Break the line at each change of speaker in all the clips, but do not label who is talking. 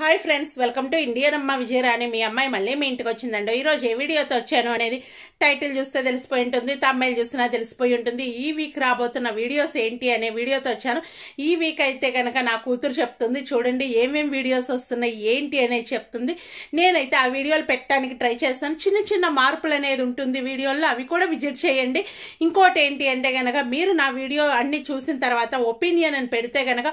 hi friends welcome to Indian అమ్మ విజయరాణి మీ అమ్మాయి మళ్ళీ మీ ఇంటికి వచ్చిందండి ఈరోజు ఏ వీడియోతో వచ్చాను అనేది టైటిల్ చూస్తే తెలిసిపోయి ఉంటుంది తమ్మాయిలు చూసినా తెలిసిపోయి ఉంటుంది ఈ వీక్ రాబోతున్న వీడియోస్ ఏంటి అనే వీడియోతో వచ్చాను ఈ వీక్ అయితే కనుక నా కూతురు చెప్తుంది చూడండి ఏమేమి వీడియోస్ వస్తున్నాయి ఏంటి అనేది చెప్తుంది నేనైతే ఆ వీడియోలు పెట్టడానికి ట్రై చేస్తాను చిన్న చిన్న మార్పులు అనేది ఉంటుంది వీడియోల్లో అవి కూడా విజిట్ చేయండి ఇంకోటి ఏంటి అంటే కనుక మీరు నా వీడియో అన్ని చూసిన తర్వాత ఒపీనియన్ అని పెడితే కనుక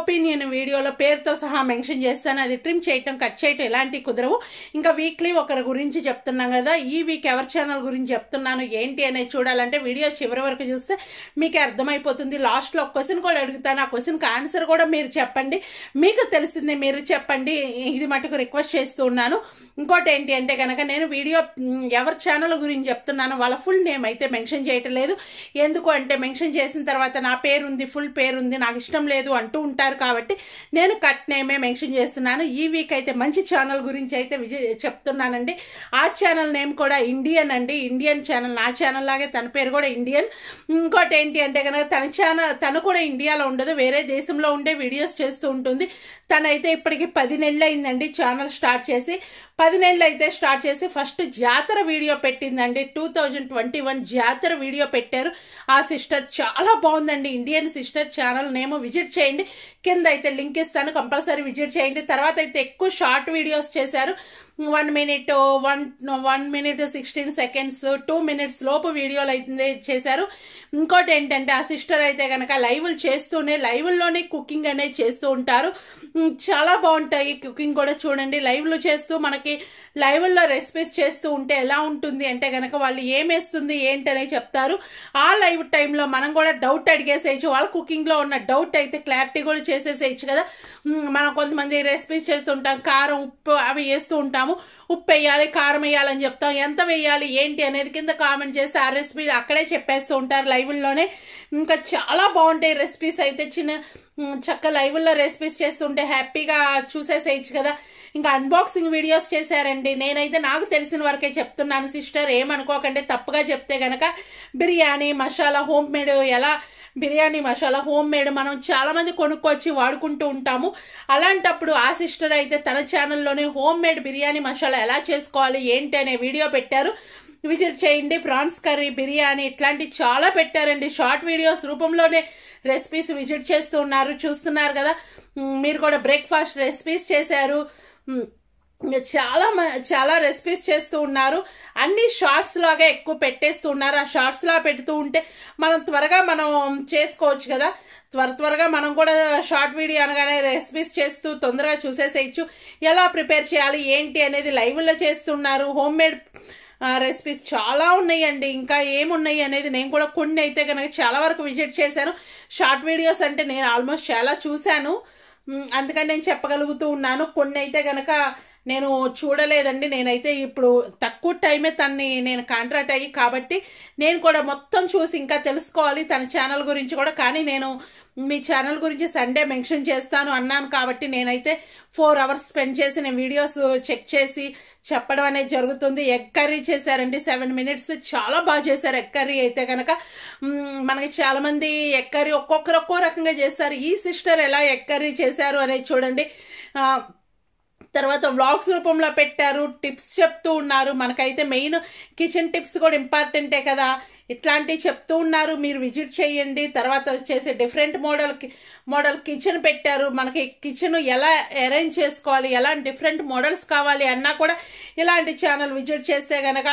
ఒపీనియన్ వీడియోలో పేరుతో సహా మెన్షన్ చేస్తాను అది ట్రిమ్ చేయటం కట్ చేయటం ఇలాంటివి కుదరవు ఇంకా వీక్లీ ఒకరి గురించి చెప్తున్నాం కదా ఈ వీక్ ఎవరి ఛానల్ గురించి చెప్తున్నాను ఏంటి అనేది చూడాలంటే వీడియో చివరి వరకు చూస్తే మీకే అర్థమైపోతుంది లాస్ట్లో ఒక క్వశ్చన్ కూడా అడుగుతాను ఆ క్వశ్చన్కి ఆన్సర్ కూడా మీరు చెప్పండి మీకు తెలిసింది మీరు చెప్పండి ఇది మటుకు రిక్వెస్ట్ చేస్తూ ఉన్నాను ఇంకోటి ఏంటి అంటే కనుక నేను వీడియో ఎవరి ఛానల్ గురించి చెప్తున్నాను వాళ్ళ ఫుల్ నేమ్ అయితే మెన్షన్ చేయటం లేదు ఎందుకు అంటే మెన్షన్ చేసిన తర్వాత నా పేరుంది ఫుల్ పేరుంది నాకు ఇష్టం లేదు అంటూ ఉంటారు కాబట్టి నేను కట్ నేమే మెన్షన్ చేస్తున్నాను చేస్తున్నాను ఈ వీక్ అయితే మంచి ఛానల్ గురించి అయితే విజయ్ చెప్తున్నానండి ఆ ఛానల్ నేమ్ కూడా ఇండియన్ అండి ఇండియన్ ఛానల్ నా ఛానల్ లాగే తన పేరు కూడా ఇండియన్ ఇంకోటి ఏంటి అంటే కనుక తన ఛానల్ తను కూడా ఇండియాలో ఉండదు వేరే దేశంలో ఉండే వీడియోస్ చేస్తూ ఉంటుంది తనైతే ఇప్పటికి పది నెలలు అయిందండి ఛానల్ స్టార్ట్ చేసి పది నెలలు అయితే స్టార్ట్ చేసి ఫస్ట్ జాతర వీడియో పెట్టిందండి టూ థౌజండ్ ట్వంటీ వన్ జాతర వీడియో పెట్టారు ఆ సిస్టర్ చాలా బాగుందండి Indian sister channel name visit చేయండి కింద అయితే లింక్ ఇస్తాను కంపల్సరీ విజిట్ చేయండి తర్వాత తర్వాత అయితే ఎక్కువ షార్ట్ వీడియోస్ చేశారు one minute one one minute sixteen seconds two minutes లోపు వీడియోలు అయితే చేశారు ఇంకోటి ఏంటంటే ఆ సిస్టర్ అయితే కనుక లైవ్లు చేస్తూనే లైవ్ల్లోనే కుకింగ్ అనేది చేస్తూ ఉంటారు చాలా బాగుంటాయి కుకింగ్ కూడా చూడండి లైవ్లు చేస్తూ మనకి లైవ్ల్లో రెసిపీస్ చేస్తూ ఉంటే ఎలా ఉంటుంది అంటే కనుక వాళ్ళు ఏమేస్తుంది ఏంటనే చెప్తారు ఆ లైవ్ టైంలో మనం కూడా డౌట్ అడిగేసేయచ్చు వాళ్ళ కుకింగ్లో ఉన్న డౌట్ అయితే క్లారిటీ కూడా చేసేసేయచ్చు కదా మనం కొంతమంది రెసిపీస్ చేస్తుంటాం కారం ఉప్పు అవి వేస్తూ ఉంటాం చేస్తాము ఉప్పు వేయాలి కారం వేయాలని చెప్తాం ఎంత వేయాలి ఏంటి అనేది కింద కామెంట్ చేస్తే ఆ రెసిపీలు అక్కడే చెప్పేస్తూ ఉంటారు లైవ్లోనే ఇంకా చాలా బాగుంటాయి రెసిపీస్ అయితే చిన్న చక్క లైవ్లో రెసిపీస్ చేస్తుంటే హ్యాపీగా చూసేసేయచ్చు కదా ఇంకా అన్బాక్సింగ్ వీడియోస్ చేశారండి నేనైతే నాకు తెలిసిన వరకే చెప్తున్నాను సిస్టర్ ఏమనుకోకండి తప్పుగా చెప్తే గనక బిర్యానీ మసాలా హోమ్ మేడ్ ఎలా బిర్యానీ మసాలా హోమ్ మేడ్ మనం చాలామంది కొనుక్కొచ్చి వాడుకుంటూ ఉంటాము అలాంటప్పుడు ఆ సిస్టర్ అయితే తన ఛానల్లోనే హోమ్ మేడ్ బిర్యానీ మసాలా ఎలా చేసుకోవాలి ఏంటి అనే వీడియో పెట్టారు విజిట్ చేయండి ప్రాన్స్ కర్రీ బిర్యానీ ఇట్లాంటి చాలా పెట్టారండి షార్ట్ వీడియోస్ రూపంలోనే రెసిపీస్ విజిట్ చేస్తూ ఉన్నారు చూస్తున్నారు కదా మీరు కూడా బ్రేక్ఫాస్ట్ రెసిపీస్ చేశారు చాలా చాలా రెసిపీస్ చేస్తూ ఉన్నారు అన్ని షార్ట్స్ లాగా ఎక్కువ పెట్టేస్తూ ఉన్నారు ఆ షార్ట్స్ లా పెడుతూ ఉంటే మనం త్వరగా మనం చేసుకోవచ్చు కదా త్వర త్వరగా మనం కూడా షార్ట్ వీడియో అనగానే రెసిపీస్ చేస్తూ తొందరగా చూసేసేయచ్చు ఎలా ప్రిపేర్ చేయాలి ఏంటి అనేది లైవ్లో చేస్తున్నారు హోమ్ మేడ్ రెసిపీస్ చాలా ఉన్నాయండి ఇంకా ఏమున్నాయి అనేది నేను కూడా కొన్ని అయితే కనుక చాలా వరకు విజిట్ చేశాను షార్ట్ వీడియోస్ అంటే నేను ఆల్మోస్ట్ చాలా చూశాను అందుకని నేను చెప్పగలుగుతూ ఉన్నాను కొన్ని అయితే కనుక నేను చూడలేదండి నేనైతే ఇప్పుడు తక్కువ టైమే తన్ని నేను కాంట్రాక్ట్ అయ్యి కాబట్టి నేను కూడా మొత్తం చూసి ఇంకా తెలుసుకోవాలి తన ఛానల్ గురించి కూడా కానీ నేను మీ ఛానల్ గురించి సండే మెన్షన్ చేస్తాను అన్నాను కాబట్టి నేనైతే ఫోర్ అవర్స్ స్పెండ్ చేసి నేను వీడియోస్ చెక్ చేసి చెప్పడం అనేది జరుగుతుంది ఎక్కర్రీ చేశారండి సెవెన్ మినిట్స్ చాలా బాగా చేశారు ఎక్కర్రీ అయితే కనుక మనకి చాలామంది మంది కర్రీ ఒక్కొక్కరు ఒక్కో రకంగా చేస్తారు ఈ సిస్టర్ ఎలా ఎక్కర్రీ చేశారు అనేది చూడండి తర్వాత వ్లాగ్స్ రూపంలో పెట్టారు టిప్స్ చెప్తూ ఉన్నారు మనకైతే మెయిన్ కిచెన్ టిప్స్ కూడా ఇంపార్టెంటే కదా ఇట్లాంటివి చెప్తూ ఉన్నారు మీరు విజిట్ చేయండి తర్వాత వచ్చేసి డిఫరెంట్ మోడల్ మోడల్ కిచెన్ పెట్టారు మనకి కిచెన్ ఎలా అరేంజ్ చేసుకోవాలి ఎలాంటి డిఫరెంట్ మోడల్స్ కావాలి అన్నా కూడా ఇలాంటి ఛానల్ విజిట్ చేస్తే గనక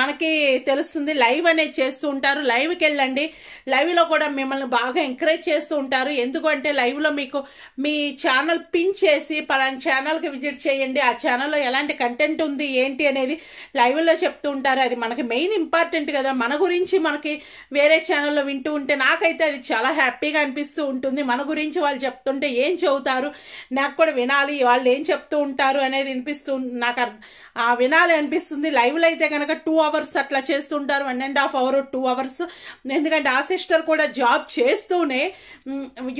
మనకి తెలుస్తుంది లైవ్ అనేది చేస్తూ ఉంటారు లైవ్కి వెళ్ళండి లైవ్లో కూడా మిమ్మల్ని బాగా ఎంకరేజ్ చేస్తూ ఉంటారు ఎందుకంటే లైవ్లో మీకు మీ ఛానల్ పిన్ చేసి పలానా ఛానల్కి విజిట్ చేయండి ఆ ఛానల్లో ఎలాంటి కంటెంట్ ఉంది ఏంటి అనేది లైవ్లో చెప్తూ ఉంటారు అది మనకి మెయిన్ ఇంపార్టెంట్ కదా మన గురించి మనకి వేరే ఛానల్లో వింటూ ఉంటే నాకైతే అది చాలా హ్యాపీగా అనిపిస్తూ ఉంటుంది మన గురించి వాళ్ళు చెప్తుంటే ఏం చదువుతారు నాకు కూడా వినాలి వాళ్ళు ఏం చెప్తూ ఉంటారు అనేది వినిపిస్తూ నాకు వినాలి అనిపిస్తుంది లైవ్లో అయితే కనుక టూ అవర్స్ అట్లా చేస్తుంటారు one and half hour two hours ఎందుకంటే ఆ సిస్టర్ కూడా జాబ్ చేస్తూనే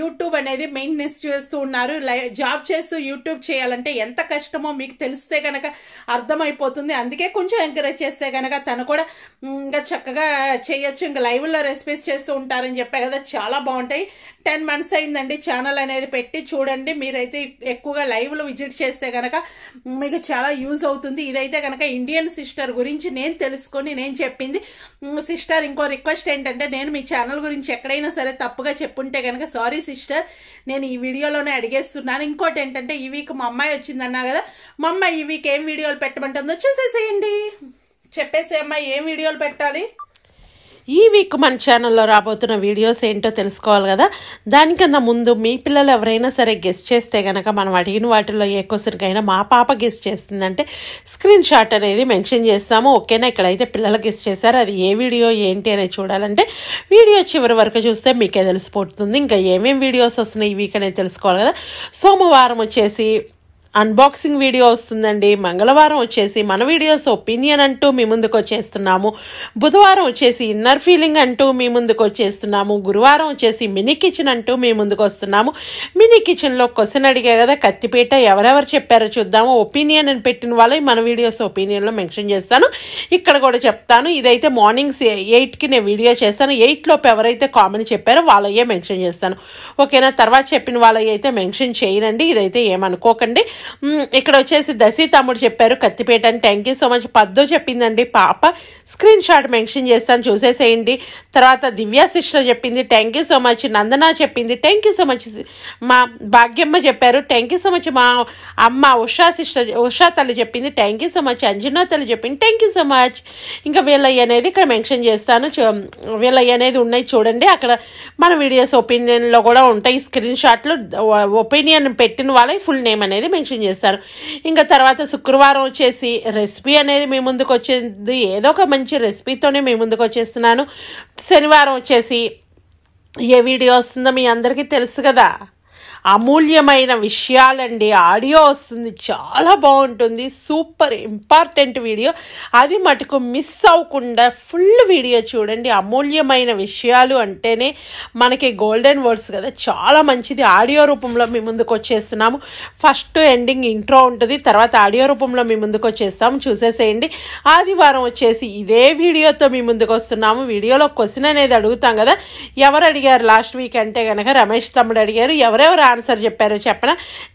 యూట్యూబ్ అనేది మెయింటెనెన్స్ చేస్తూ ఉన్నారు జాబ్ చేస్తూ యూట్యూబ్ చేయాలంటే ఎంత కష్టమో మీకు తెలిస్తే కనుక అర్థమైపోతుంది అందుకే కొంచెం ఎంకరేజ్ చేస్తే కనుక తను కూడా ఇంకా చక్కగా చేయొచ్చు ఇంకా లైవ్లో రెసిపీస్ చేస్తూ ఉంటారని చెప్పే కదా చాలా బాగుంటాయి టెన్ మంత్స్ అయిందండి ఛానల్ అనేది పెట్టి చూడండి మీరైతే ఎక్కువగా లైవ్లో విజిట్ చేస్తే కనుక మీకు చాలా యూజ్ అవుతుంది ఇదైతే కనుక ఇండియన్ సిస్టర్ గురించి నేను తెలుసుకొని నేను చెప్పింది సిస్టర్ ఇంకో రిక్వెస్ట్ ఏంటంటే నేను మీ ఛానల్ గురించి ఎక్కడైనా సరే తప్పుగా చెప్పుంటే కనుక సారీ సిస్టర్ నేను ఈ వీడియోలోనే అడిగేస్తున్నాను ఇంకోటి ఏంటంటే ఈ వీక్ మా అమ్మాయి వచ్చిందన్నా కదా మా అమ్మాయి ఈ వీక్ ఏం వీడియోలు పెట్టమంటుందో చూసేసేయండి చెప్పేసే అమ్మాయి ఏం వీడియోలు పెట్టాలి ఈ వీక్ మన ఛానల్లో రాబోతున్న వీడియోస్ ఏంటో తెలుసుకోవాలి కదా దానికన్నా ముందు మీ పిల్లలు ఎవరైనా సరే గెస్ట్ చేస్తే కనుక మనం అడిగిన వాటిల్లో ఏ క్వశ్చన్కైనా మా పాప గెస్ట్ చేస్తుందంటే స్క్రీన్ షాట్ అనేది మెన్షన్ చేస్తాము ఓకేనా ఇక్కడైతే పిల్లలు గెస్ట్ చేశారు అది ఏ వీడియో ఏంటి అనేది చూడాలంటే వీడియో చివరి వరకు చూస్తే మీకే తెలిసిపోతుంది ఇంకా ఏమేమి వీడియోస్ వస్తున్నాయి ఈ వీక్ అనేది తెలుసుకోవాలి కదా సోమవారం వచ్చేసి అన్బాక్సింగ్ వీడియో వస్తుందండి మంగళవారం వచ్చేసి మన వీడియోస్ ఒపీనియన్ అంటూ మీ ముందుకు వచ్చేస్తున్నాము బుధవారం వచ్చేసి ఇన్నర్ ఫీలింగ్ అంటూ మీ ముందుకు వచ్చేస్తున్నాము గురువారం వచ్చేసి మినీ కిచెన్ అంటూ మీ ముందుకు వస్తున్నాము మినీ కిచెన్లో క్వశ్చన్ అడిగే కదా కత్తిపేట ఎవరెవరు చెప్పారో చూద్దాము ఒపీనియన్ అని పెట్టిన వాళ్ళు మన వీడియోస్ ఒపీనియన్లో మెన్షన్ చేస్తాను ఇక్కడ కూడా చెప్తాను ఇదైతే మార్నింగ్స్ ఎయిట్కి నేను వీడియో చేస్తాను ఎయిట్లోపు ఎవరైతే కామన్ చెప్పారో వాళ్ళయ్యే మెన్షన్ చేస్తాను ఓకేనా తర్వాత చెప్పిన వాళ్ళయ్యైతే అయితే మెన్షన్ చేయనండి ఇదైతే ఏమనుకోకండి ఇక్కడ వచ్చేసి దశి తమ్ముడు చెప్పారు కత్తిపేట అని థ్యాంక్ యూ సో మచ్ పద్దు చెప్పిందండి పాప స్క్రీన్ షాట్ మెన్షన్ చేస్తాను చూసేసేయండి తర్వాత దివ్యా సిస్టర్ చెప్పింది thank you so much Nandana చెప్పింది థ్యాంక్ యూ సో మచ్ మా భాగ్యమ్మ చెప్పారు థ్యాంక్ యూ సో మచ్ మా అమ్మ ఉషా సిస్టర్ ఉషా తల్లి చెప్పింది thank you so much Anjana తల్లి చెప్పింది థ్యాంక్ యూ సో మచ్ ఇంకా వీళ్ళయ్య అనేది ఇక్కడ మెన్షన్ చేస్తాను వీళ్ళయ్య అనేది ఉన్నాయి చూడండి అక్కడ మన వీడియోస్ ఒపీనియన్లో కూడా ఉంటాయి స్క్రీన్ షాట్లు ఒపీనియన్ పెట్టిన వాళ్ళే ఫుల్ నేమ్ అనేది మెన్షన్ మెన్షన్ చేస్తారు ఇంకా తర్వాత శుక్రవారం వచ్చేసి రెసిపీ అనేది మీ ముందుకు వచ్చేది ఏదో ఒక మంచి రెసిపీతోనే మీ ముందుకు వచ్చేస్తున్నాను శనివారం వచ్చేసి ఏ వీడియో వస్తుందో మీ అందరికీ తెలుసు కదా అమూల్యమైన విషయాలండి ఆడియో వస్తుంది చాలా బాగుంటుంది సూపర్ ఇంపార్టెంట్ వీడియో అది మటుకు మిస్ అవ్వకుండా ఫుల్ వీడియో చూడండి అమూల్యమైన విషయాలు అంటేనే మనకి గోల్డెన్ వర్డ్స్ కదా చాలా మంచిది ఆడియో రూపంలో మీ ముందుకు వచ్చేస్తున్నాము ఫస్ట్ ఎండింగ్ ఇంట్రో ఉంటుంది తర్వాత ఆడియో రూపంలో మీ ముందుకు వచ్చేస్తాము చూసేసేయండి ఆదివారం వచ్చేసి ఇదే వీడియోతో మీ ముందుకు వస్తున్నాము వీడియోలో క్వశ్చన్ అనేది అడుగుతాం కదా ఎవరు అడిగారు లాస్ట్ వీక్ అంటే కనుక రమేష్ తమ్ముడు అడిగారు ఎవరెవరు ఆన్సర్ చెప్పారో చెప్పన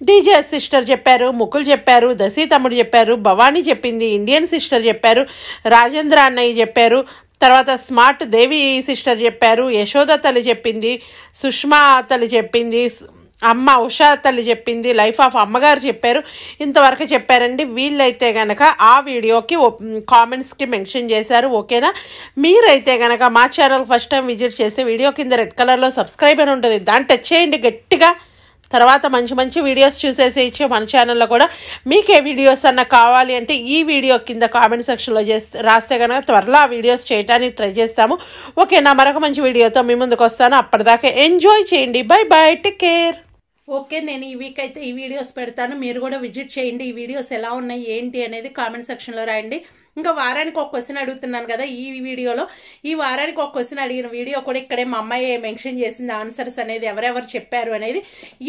డీజే సిస్టర్ చెప్పారు ముకుల్ చెప్పారు దశీ తమ్ముడు చెప్పారు భవానీ చెప్పింది ఇండియన్ సిస్టర్ చెప్పారు రాజేంద్ర అన్నయ్య చెప్పారు తర్వాత స్మార్ట్ దేవి సిస్టర్ చెప్పారు యశోద తల్లి చెప్పింది సుష్మా తల్లి చెప్పింది అమ్మ ఉషా తల్లి చెప్పింది లైఫ్ ఆఫ్ అమ్మగారు చెప్పారు ఇంతవరకు చెప్పారండి వీళ్ళైతే గనక ఆ వీడియోకి కామెంట్స్కి మెన్షన్ చేశారు ఓకేనా మీరైతే గనక మా ఛానల్ ఫస్ట్ టైం విజిట్ చేస్తే వీడియో కింద రెడ్ కలర్లో సబ్స్క్రైబ్ అని ఉంటుంది దాన్ని టచ్ చేయండి గట్టిగా తర్వాత మంచి మంచి వీడియోస్ చూసేసి ఇచ్చే మన ఛానల్లో కూడా మీకే వీడియోస్ అన్న కావాలి అంటే ఈ వీడియో కింద కామెంట్ సెక్షన్లో చేస్తే రాస్తే కనుక త్వరలో ఆ వీడియోస్ చేయడానికి ట్రై చేస్తాము ఓకే నా మరొక మంచి వీడియోతో మీ ముందుకు వస్తాను అప్పటిదాకా ఎంజాయ్ చేయండి bye bye take care okay నేను ఈ వీక్ అయితే ఈ వీడియోస్ పెడతాను మీరు కూడా విజిట్ చేయండి ఈ వీడియోస్ ఎలా ఉన్నాయి ఏంటి అనేది కామెంట్ సెక్షన్లో రాయండి ఇంకా వారానికి ఒక క్వశ్చన్ అడుగుతున్నాను కదా ఈ వీడియోలో ఈ వారానికి ఒక క్వశ్చన్ అడిగిన వీడియో కూడా ఇక్కడే మా అమ్మాయి మెన్షన్ చేసింది ఆన్సర్స్ అనేది ఎవరెవరు చెప్పారు అనేది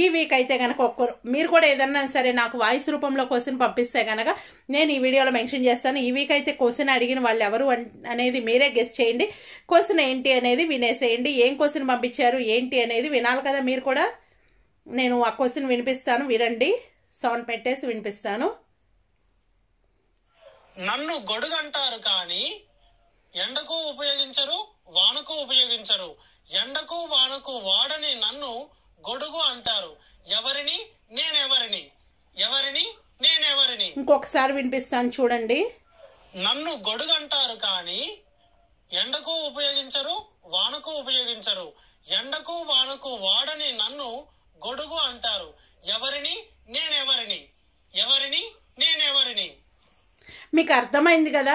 ఈ వీక్ అయితే కనుక ఒక్కరు మీరు కూడా ఏదన్నా సరే నాకు వాయిస్ రూపంలో క్వశ్చన్ పంపిస్తే కనుక నేను ఈ వీడియోలో మెన్షన్ చేస్తాను ఈ వీక్ అయితే క్వశ్చన్ అడిగిన వాళ్ళు ఎవరు అనేది మీరే గెస్ట్ చేయండి క్వశ్చన్ ఏంటి అనేది వినేసేయండి ఏం క్వశ్చన్ పంపించారు ఏంటి అనేది వినాలి కదా మీరు కూడా నేను ఆ క్వశ్చన్ వినిపిస్తాను వినండి సౌండ్ పెట్టేసి వినిపిస్తాను నన్ను గొడుగంటారు కానీ ఎండకు ఉపయోగించరు వానకు ఉపయోగించరు ఎండకు వానకు వాడని నన్ను గొడుగు అంటారు ఎవరిని నేనెవరిని ఎవరిని నేనెవరిని ఇంకొకసారి వినిపిస్తాను చూడండి నన్ను గొడుగంటారు కానీ ఎండకు ఉపయోగించరు వానకు ఉపయోగించరు ఎండకు వానకు వాడని నన్ను గొడుగు అంటారు ఎవరిని నేనెవరిని ఎవరిని నేనెవరిని మీకు అర్థమైంది కదా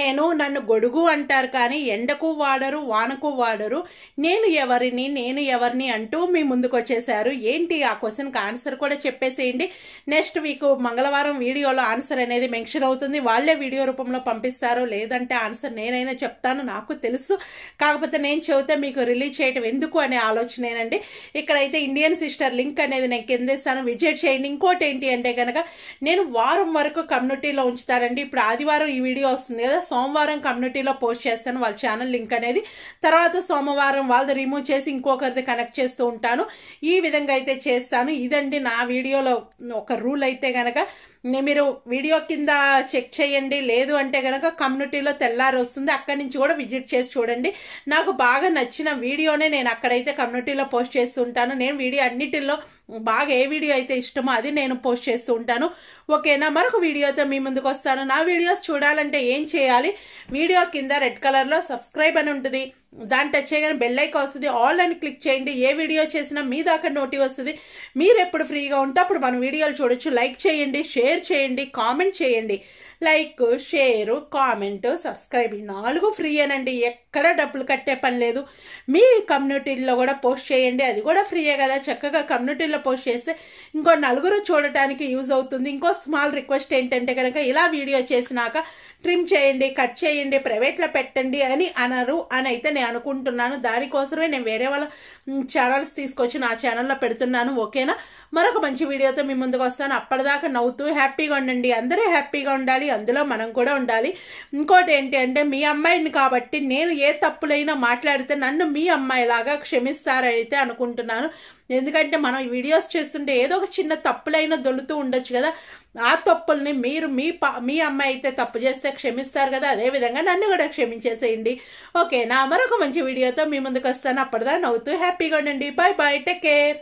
నేను నన్ను గొడుగు అంటారు కానీ ఎండకు వాడరు వానకు వాడరు నేను ఎవరిని నేను ఎవరిని అంటూ మీ ముందుకు వచ్చేసారు ఏంటి ఆ క్వశ్చన్కి ఆన్సర్ కూడా చెప్పేసేయండి నెక్స్ట్ వీక్ మంగళవారం వీడియోలో ఆన్సర్ అనేది మెన్షన్ అవుతుంది వాళ్ళే వీడియో రూపంలో పంపిస్తారు లేదంటే ఆన్సర్ నేనైనా చెప్తాను నాకు తెలుసు కాకపోతే నేను చెబితే మీకు రిలీజ్ చేయటం ఎందుకు అనే ఆలోచనేనండి ఇక్కడైతే ఇండియన్ సిస్టర్ లింక్ అనేది నేను కిందేస్తాను విజిట్ చేయండి ఇంకోటి ఏంటి అంటే కనుక నేను వారం వరకు కమ్యూనిటీలో ఉంచుతానండి ఇప్పుడు ఆదివారం ఈ వీడియో వస్తుంది కదా సోమవారం కమ్యూనిటీలో పోస్ట్ చేస్తాను వాళ్ళ ఛానల్ లింక్ అనేది తర్వాత సోమవారం వాళ్ళది రిమూవ్ చేసి ఇంకొకరిది కనెక్ట్ చేస్తూ ఉంటాను ఈ విధంగా అయితే చేస్తాను ఇదండి నా వీడియోలో ఒక రూల్ అయితే గనక మీరు వీడియో కింద చెక్ చేయండి లేదు అంటే గనక కమ్యూనిటీలో తెల్లారి వస్తుంది అక్కడి నుంచి కూడా విజిట్ చేసి చూడండి నాకు బాగా నచ్చిన వీడియోనే నేను అక్కడైతే కమ్యూనిటీలో పోస్ట్ చేస్తుంటాను నేను వీడియో అన్నిటిలో బాగా ఏ వీడియో అయితే ఇష్టమో అది నేను పోస్ట్ చేస్తూ ఉంటాను ఓకేనా మరొక వీడియోతో మీ ముందుకు వస్తాను నా వీడియోస్ చూడాలంటే ఏం చేయాలి వీడియో కింద రెడ్ కలర్లో సబ్స్క్రైబ్ అని ఉంటుంది దాన్ని టచ్ చేయగానే బెల్ వస్తుంది ఆల్ అని క్లిక్ చేయండి ఏ వీడియో చేసినా మీ దాకా నోటి వస్తుంది మీరు ఎప్పుడు ఫ్రీగా ఉంటే అప్పుడు మన వీడియోలు చూడొచ్చు లైక్ చేయండి షేర్ చేయండి కామెంట్ చేయండి లైక్ షేర్ కామెంట్ సబ్స్క్రైబ్ నాలుగు ఫ్రీ అనండి ఎక్కడ డబ్బులు కట్టే పని లేదు మీ కమ్యూనిటీలో కూడా పోస్ట్ చేయండి అది కూడా ఫ్రీయే కదా చక్కగా కమ్యూనిటీలో పోస్ట్ చేస్తే ఇంకో నలుగురు చూడటానికి యూజ్ అవుతుంది ఇంకో స్మాల్ రిక్వెస్ట్ ఏంటంటే కనుక ఇలా వీడియో చేసినాక ట్రిమ్ చేయండి కట్ చేయండి ప్రైవేట్లో పెట్టండి అని అనరు అని అయితే నేను అనుకుంటున్నాను దానికోసమే నేను వేరే వాళ్ళ ఛానల్స్ తీసుకొచ్చి నా ఛానల్లో పెడుతున్నాను ఓకేనా మరొక మంచి వీడియోతో మీ ముందుకు వస్తాను అప్పటిదాకా నవ్వుతూ హ్యాపీగా ఉండండి అందరూ హ్యాపీగా ఉండాలి అందులో మనం కూడా ఉండాలి ఇంకోటి ఏంటి అంటే మీ అమ్మాయిని కాబట్టి నేను ఏ తప్పులైనా మాట్లాడితే నన్ను మీ అమ్మాయిలాగా క్షమిస్తారైతే అనుకుంటున్నాను ఎందుకంటే మనం వీడియోస్ చేస్తుంటే ఏదో ఒక చిన్న తప్పులైనా దొలుతూ ఉండొచ్చు కదా ఆ తప్పుల్ని మీరు మీ మీ అమ్మాయి అయితే తప్పు చేస్తే క్షమిస్తారు కదా అదే విధంగా నన్ను కూడా క్షమించేసేయండి ఓకే నా మరొక మంచి వీడియోతో మీ ముందుకు వస్తాను అప్పటిదా నవ్వుతూ హ్యాపీగా ఉండండి బాయ్ బాయ్ టేక్ కేర్